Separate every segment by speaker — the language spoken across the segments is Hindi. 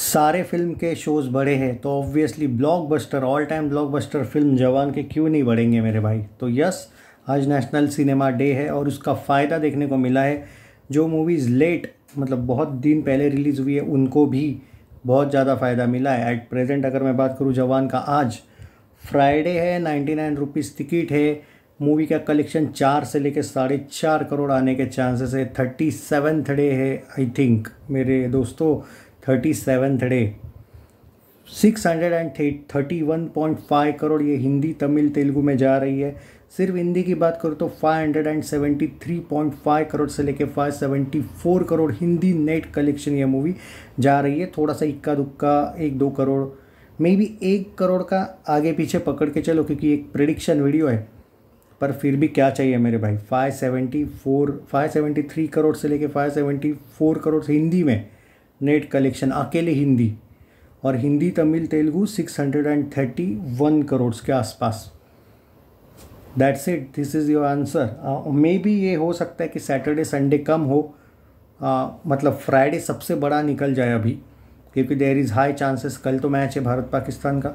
Speaker 1: सारे फिल्म के शोज़ बड़े हैं तो obviously blockbuster all time blockbuster film Jawan के क्यों नहीं बढ़ेंगे मेरे भाई तो यस आज नेशनल सिनेमा डे है और उसका फ़ायदा देखने को मिला है जो मूवीज़ लेट मतलब बहुत दिन पहले रिलीज़ हुई है उनको भी बहुत ज़्यादा फ़ायदा मिला है एट प्रेजेंट अगर मैं बात करूँ जवान का आज फ्राइडे है नाइन्टी नाइन रुपीज़ टिकट है मूवी का कलेक्शन चार से लेकर साढ़े चार करोड़ आने के चांसेस है थर्टी सेवन थडे है आई थिंक मेरे दोस्तों thirty seven day six hundred and thirty one point five crore ये हिंदी तमिल तेलुगु में जा रही है सिर्फ हिंदी की बात करो तो five hundred and seventy three point five crore से लेके five seventy four crore Hindi net collection ये मूवी जा रही है थोड़ा सा इक्का दुक्का एक दो करोड़ मे बी एक करोड़ का आगे पीछे पकड़ के चलो क्योंकि एक प्रडिक्शन वीडियो है पर फिर भी क्या चाहिए मेरे भाई five seventy four five seventy three crore से लेके five seventy four crore Hindi में नेट कलेक्शन अकेले हिंदी और Hindi Tamil six hundred and thirty one crore के आसपास that's it this is your answer maybe बी ये हो सकता है कि सैटरडे संडे कम हो uh, मतलब फ्राइडे सबसे बड़ा निकल जाए अभी क्योंकि देर इज़ हाई चांसेस कल तो मैच है भारत पाकिस्तान का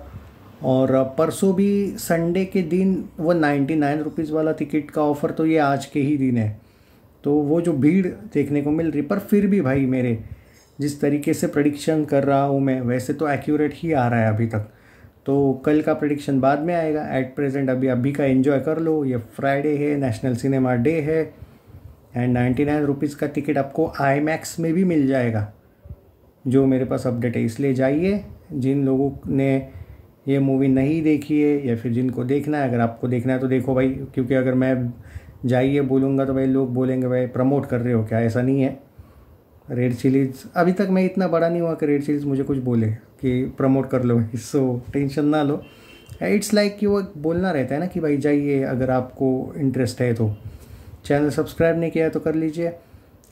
Speaker 1: और uh, परसों भी संडे के दिन वो नाइन्टी नाइन रुपीज़ वाला टिकट का ऑफ़र तो ये आज के ही दिन है तो वो जो भीड़ देखने को मिल रही पर फिर भी भाई मेरे जिस तरीके से प्रडिक्शन कर रहा हूँ मैं वैसे तो एक्यूरेट ही आ रहा है अभी तक तो कल का प्रडिक्शन बाद में आएगा एट प्रेजेंट अभी अभी का एंजॉय कर लो ये फ्राइडे है नेशनल सिनेमा डे है एंड नाइन्टी नाइन रुपीज़ का टिकट आपको आई मैक्स में भी मिल जाएगा जो मेरे पास अपडेट है इसलिए जाइए जिन लोगों ने ये मूवी नहीं देखी है या फिर जिनको देखना है अगर आपको देखना है तो देखो भाई क्योंकि अगर मैं जाइए बोलूँगा तो भाई लोग बोलेंगे भाई प्रमोट कर रहे हो क्या ऐसा नहीं है रेड चिलीज अभी तक मैं इतना बड़ा नहीं हुआ कि रेड चिलीज मुझे कुछ बोले कि प्रमोट कर लो इससे टेंशन ना लो इट्स लाइक like कि वो बोलना रहता है ना कि भाई जाइए अगर आपको इंटरेस्ट है तो चैनल सब्सक्राइब नहीं किया तो कर लीजिए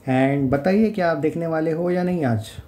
Speaker 1: एंड बताइए क्या आप देखने वाले हो या नहीं आज